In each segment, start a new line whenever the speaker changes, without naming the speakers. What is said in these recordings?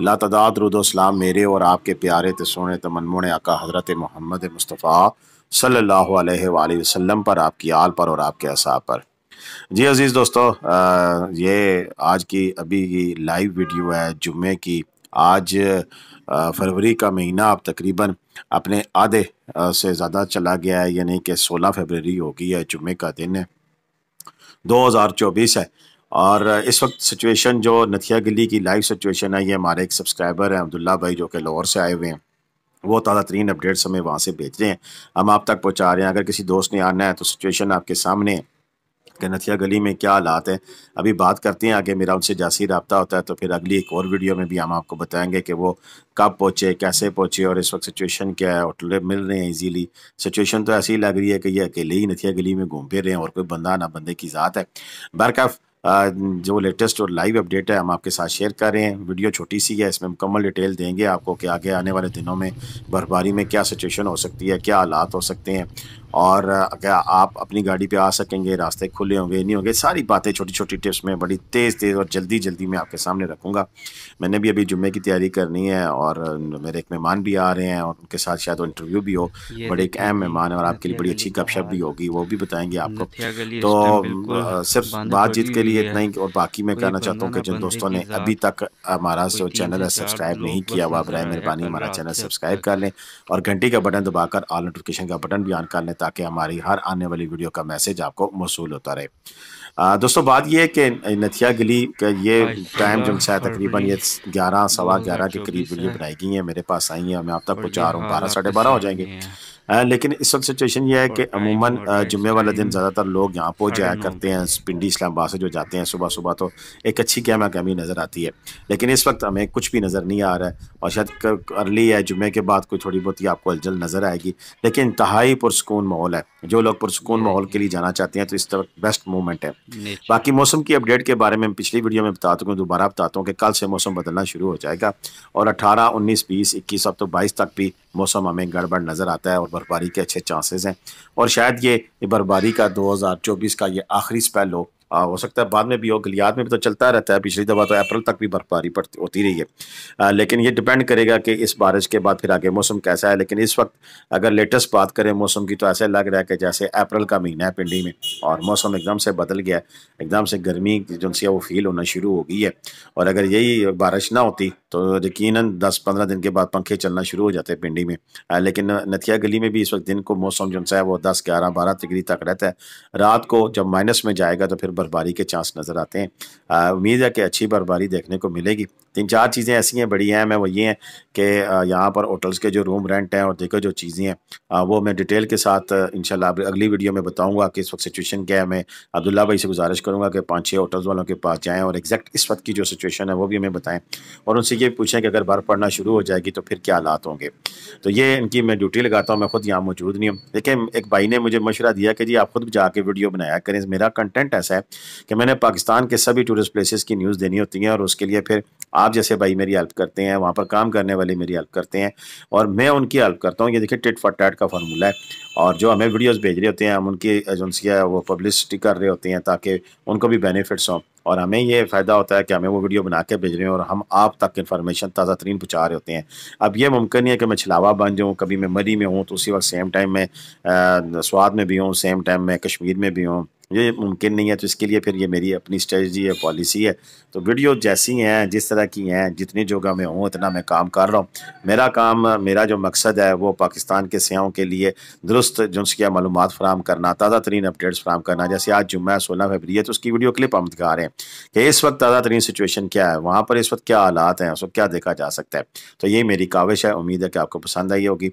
लातदादरुदोसलाम मेरे और आपके प्यारे तसोने तमनमोने आका हज़रत मोहम्मद मुस्तफ़ा सल्ला वसल्लम पर आपकी आल पर और आपके असाब पर जी अज़ीज़ दोस्तों आ, ये आज की अभी की लाइव वीडियो है जुमे की आज फरवरी का महीना अब तकरीबन अपने आधे से ज़्यादा चला गया है यानी कि 16 फरवरी हो गई है जुमे का दिन है चौबीस है और इस वक्त सिचुएशन जो नथिया गली की लाइव सिचुएशन है ये हमारे एक सब्सक्राइबर हैं अब्दुल्ला भाई जो कि लाहौर से आए हुए हैं वो ताज़ा तरीन अपडेट्स हमें वहाँ से भेज रहे हैं हम आप तक पहुँचा रहे हैं अगर किसी दोस्त ने आना है तो सिचुएशन आपके सामने है कि नथिया गली में क्या हालात है अभी बात करते हैं आगे मेरा उनसे जासी रबता होता है तो फिर अगली एक और वीडियो में भी हम आपको बताएंगे कि वो कब पहुँचे कैसे पहुँचे और इस वक्त सिचुएशन क्या है होटल मिल रहे हैं इजीली सिचुएशन तो ऐसी ही लग रही है कि ये अकेले ही नथिया गली में घूम फिर रहे हैं और कोई बंदा ना बंदे की ज़ात है बरकफ जो लेटेस्ट और लाइव अपडेट है हम आपके साथ शेयर कर रहे हैं वीडियो छोटी सी है इसमें मुकम्मल डिटेल देंगे आपको कि आगे आने वाले दिनों में बर्फबारी में क्या सिचुएशन हो सकती है क्या हालात हो सकते हैं और क्या आप अपनी गाड़ी पे आ सकेंगे रास्ते खुले होंगे नहीं होंगे सारी बातें छोटी छोटी टिप्स में बड़ी तेज़ तेज़ और जल्दी जल्दी मैं आपके सामने रखूँगा मैंने भी अभी जुम्मे की तैयारी करनी है और मेरे एक मेहमान भी आ रहे हैं और उनके साथ शायद इंटरव्यू भी हो बड़े एक अहम मेहमान है और आपके लिए बड़ी अच्छी गपशप भी होगी वो भी बताएंगे आपको तो सिर्फ बातचीत के लिए भी इतना ही और बाकी मैं कहना चाहता हूँ कि जिन दोस्तों ने अभी तक हमारा जो चैनल है सब्सक्राइब नहीं किया हुआ बरए मेहरबानी हमारा चैनल सब्सक्राइब कर लें और घंटी का बटन दबाकर ऑल नोटिफिकेशन का बटन भी ऑन कर लें ताकि हमारी हर आने वाली वीडियो का मैसेज आपको मौसू होता रहे दोस्तों बात यह है कि नथिया गली का ये टाइम जो है तकरीबन ये ग्यारह सवा ग्यारह के करीब वीडियो बनाई गई है मेरे पास आई है मैं आप तक पहुँचा रहा हूँ बारह साढ़े तो बारह हो जाएंगे लेकिन इस वक्त सिचुएशन ये है कि अमूमन जुम्मे वाला दिन ज़्यादातर लोग यहाँ पर जाया करते हैं पिंडी इस्लामाबाद से जो जाते हैं सुबह सुबह तो एक अच्छी कैमा कैमी नज़र आती है लेकिन इस वक्त हमें कुछ भी नज़र नहीं आ रहा है और शायद अर्ली है जुम्मे के बाद कोई थोड़ी बहुत ही आपको अलजल नज़र आएगी लेकिन इंतहाई पुरसकून माहौल है जो लोग पुरसकून माहौल के लिए जाना चाहते हैं तो इस वक्त बेस्ट मूवमेंट है बाकी मौसम की अपडेट के बारे में पिछली वीडियो में बता दूँ दोबारा बताता हूँ कि कल से मौसम बदलना शुरू हो जाएगा और अठारह उन्नीस बीस इक्कीस अब तो बाईस तक भी मौसम हमें गड़बड़ नज़र आता है और बर्फबारी के अच्छे चांसेस हैं और शायद ये बर्फबारी का 2024 का ये आखिरी स्पेल हो आ, हो सकता है बाद में भी हो गलियात में भी तो चलता रहता है पिछली दफ़ा तो अप्रैल तक भी बर्फबारी पड़ती होती रही है आ, लेकिन ये डिपेंड करेगा कि इस बारिश के बाद फिर आगे मौसम कैसा है लेकिन इस वक्त अगर लेटेस्ट बात करें मौसम की तो ऐसा लग रहा है कि जैसे अप्रैल का महीना है पिंडी में और मौसम एकदम से बदल गया है एकदम से गर्मी जो सी वो फील होना शुरू हो गई है और अगर यही बारिश ना होती तो यकीन दस पंद्रह दिन के बाद पंखे चलना शुरू हो जाते हैं पिंडी में लेकिन नथिया गली में भी इस वक्त दिन को मौसम जो है वो दस ग्यारह बारह डिग्री तक रहता है रात को जब माइनस में जाएगा तो फिर बर्फबारी के चांस नज़र आते हैं उम्मीद है कि अच्छी बर्फबारी देखने को मिलेगी तीन चार चीज़ें ऐसी हैं बड़ी अहम है वो ये हैं कि यहाँ पर होटल्स के जो रूम रेंट हैं और देखो जो चीज़ें हैं वो मैं डिटेल के साथ इनशाला अगली वीडियो में बताऊँगा कि इस वक्त सिचुएशन क्या है मैं अब्दुल्ला भाई से गुजारिश करूँगा कि पाँच छः होटल्स वालों के पास जाएँ और एग्जैक्ट इस वक्त की जो सिचुएशन है वो भी हमें बताएँ और उनसे ये पूछें कि अगर बर्फ़ पड़ना शुरू हो जाएगी तो फिर क्या हालात होंगे तो ये इनकी मैं ड्यूटी लगाता हूँ मैं खुद यहाँ मौजूद नहीं हूँ लेकिन एक भाई ने मुझे मशवरा दिया कि जी आप खुद जाके वीडियो बनाया करें मेरा कंटेंट ऐसा है कि मैंने पाकिस्तान के सभी टूरिस्ट प्लेसेस की न्यूज़ देनी होती है और उसके लिए फिर आप जैसे भाई मेरी हेल्प करते हैं वहाँ पर काम करने वाले मेरी हेल्प करते हैं और मैं उनकी हेल्प करता हूँ ये देखिए टिट फॉर टैट का फार्मूला है और जो हमें वीडियोस भेज रहे होते हैं हम उनकी एजेंसियाँ वो पब्लिसिटी कर रहे होते हैं ताकि उनको भी बेनिफिट्स हों और हमें ये फ़ायदा होता है कि हमें वो वीडियो बना के भेज रहे हैं और हम आप तक इन्फॉर्मेशन ताज़ा तरीन पहुँचा रहे होते हैं अब ये मुमकिन है कि मैं छलावा बन जाऊँ कभी मैं मरी में हूँ तो उसी वक्त सेम टाइम में स्वाद में भी हूँ सेम टाइम में कश्मीर में भी हूँ ये मुमकिन नहीं है तो इसके लिए फिर ये मेरी अपनी स्ट्रेटजी है पॉलिसी है तो वीडियो जैसी हैं जिस तरह की हैं जितनी जगह मैं हूँ इतना मैं काम कर रहा हूँ मेरा काम मेरा जो मकसद है वो पाकिस्तान के सयाहों के लिए दुरुस्त जुनसिया मालूम फराम करना ताज़ा तरीन अपडेट्स फराम करना जैसे आज जुम्मे सोलह फेबरी है तो उसकी वीडियो क्लिप हम दिखा रहे हैं कि इस वक्त ताज़ा तरीन सिचुएशन क्या है वहाँ पर इस वक्त क्या हालात हैं उसको क्या देखा जा सकता है तो ये मेरी काविश है उम्मीद है कि आपको पसंद आई होगी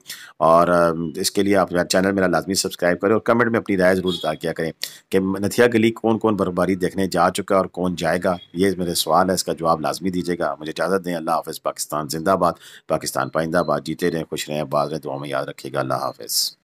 और इसके लिए आप चैनल मेरा लाजमी सब्सक्राइब करें और कमेंट में अपनी राय ज़रूर अदा किया करें कि नथिया गली कौन कौन बर्फबारी देखने जा चुका और कौन जाएगा ये मेरे सवाल है इसका जवाब लाजमी दीजिएगा मुझे इजाज़त दें अल्लाह हाफ़ पाकिस्तान जिंदाबाद पाकिस्तान पाइंदाबाद जीते रहें खुश रहें बाज रहें दुआ में याद रखिएगा अल्लाह हाफ़